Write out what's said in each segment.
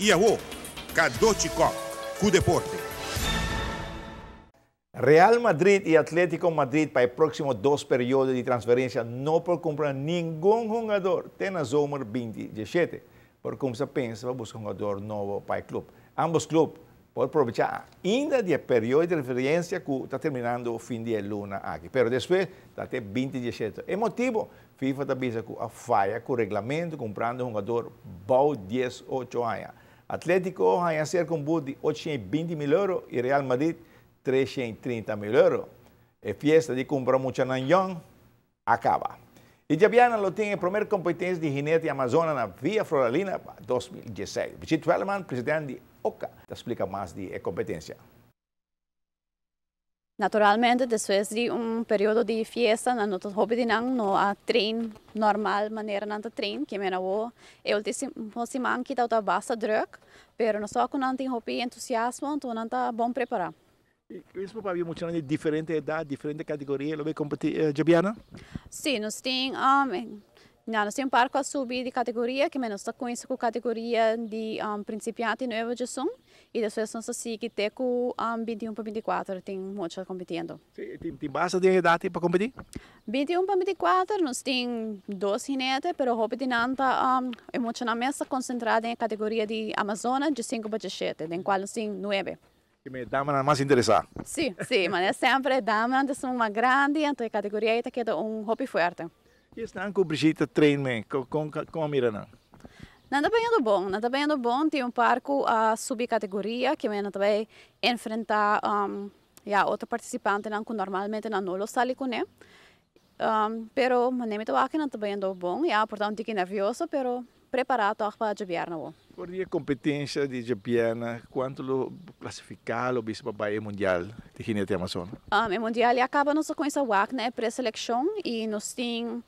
Iaô, Cadoticó, Cudeporte. Real Madrid e Atlético Madrid para o próximo dois períodos de transferência não podem comprar nenhum jogador, apenas Homer 2017, por como se pensa vai buscar um jogador novo para o clube. Ambos clubes podem aproveitar ainda de período de transferência que está terminando o fim de luna aqui, mas depois até 2017. É motivo, FIFA está avisa que a falha com o regulamento comprando um jogador bom 18 anos. Atlético vai fazer com bud de 820 mil euros e Real Madrid 330 mil euros. E fiesta de comprar mucha nanhão acaba. E Javiana lo tem a primeira competência de ginete amazona na Via Floralina 2016. Vicente Wellman, presidente de OCA, explica mais de competência. Naturalmente, después de un periodo de fiesta, nosotros hobbidinan no a tren normal manera nanta tren, que me nabo el último semana quita otra basta drug, pero nosotros con nanta hobby entusiasmo, entonces nanta bon preparar. ¿Y eso papá había mucha gente diferente edad, diferente categoría, lo ve competir, eh, Javiana? Sí, nos tienen um, Não, nós temos um parque a subir de categoria, que nós estamos com isso com categoria de um, principiante e nova gestão. E depois nós seguimos até com um, 21 para 24, tem muito competindo. Sim, tem, tem bastante idade para competir? 21 para 24, nós temos dois jinetes, mas competindo um, é muito na mesa concentrada em categoria de Amazonas, de 5 para 17, em qual nós temos 9 que me dá mais interessar. Sim, sim, mas é sempre dama, é uma grande, então a categoria é queda um hobby forte. Jest na anku Brigitte train me, como irá não? está bem indo é bom, está bem indo é bom, tem um parco a subcategoria que mena também enfrentar um, já outro participante não que normalmente não não está ali com ele. Né? Um, pero nem me toca não também indo é bom, já portanto fiquei nervioso, pero preparado para a na Por a competência de Japiana, né? quanto lo classificar o bispo para o mundial de Ginete Amazonas? Um, ah, o mundial acaba nos com essa WAC, né, pré-seleção e nos tem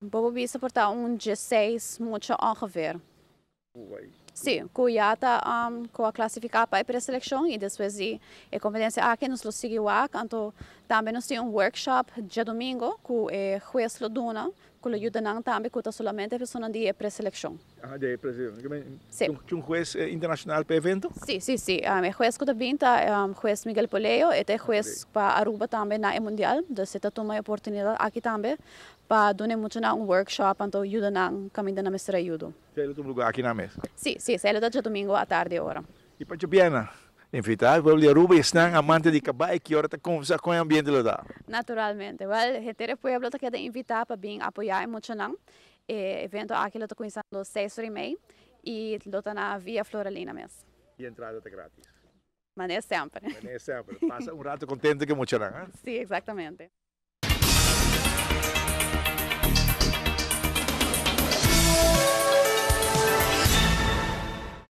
Bubble Bee suporta um 16 muito a rever. Uai. Sí, kujata um, está clasificado para preselección y después de la competencia a nos e e lo sigue canto también nos tiene un workshop ya domingo que el juez lo duna, que lo ayudan también que solamente personas e de preselección. Ah, de preselección. Sí. ¿Un juez internacional para evento? Sí, sí, sí. el juez que te es um, juez Miguel Poleo, este juez para Aruba también en el mundial, entonces está toma oportunidad aquí también para dar mucho un workshop, entonces ayudan a caminar a nuestra ayuda. ¿Tiene lo lugar aquí en la mesa? sí. Sí, sale de domingo à tarde agora. E para Jubiana, invitar a Aruba y están amante de Cabay, que ahora está conversando com el ambiente de Naturalmente, well, gente del pueblo te queda invitar para bien apoiar en evento aqui, eu estou começando às 6 e meia e eu estou na Via Floralina mesmo. E a entrada é grátis? Mas nem sempre. Mas nem sempre. Passa um rato contente que muito, hein? Eh? Sim, exatamente.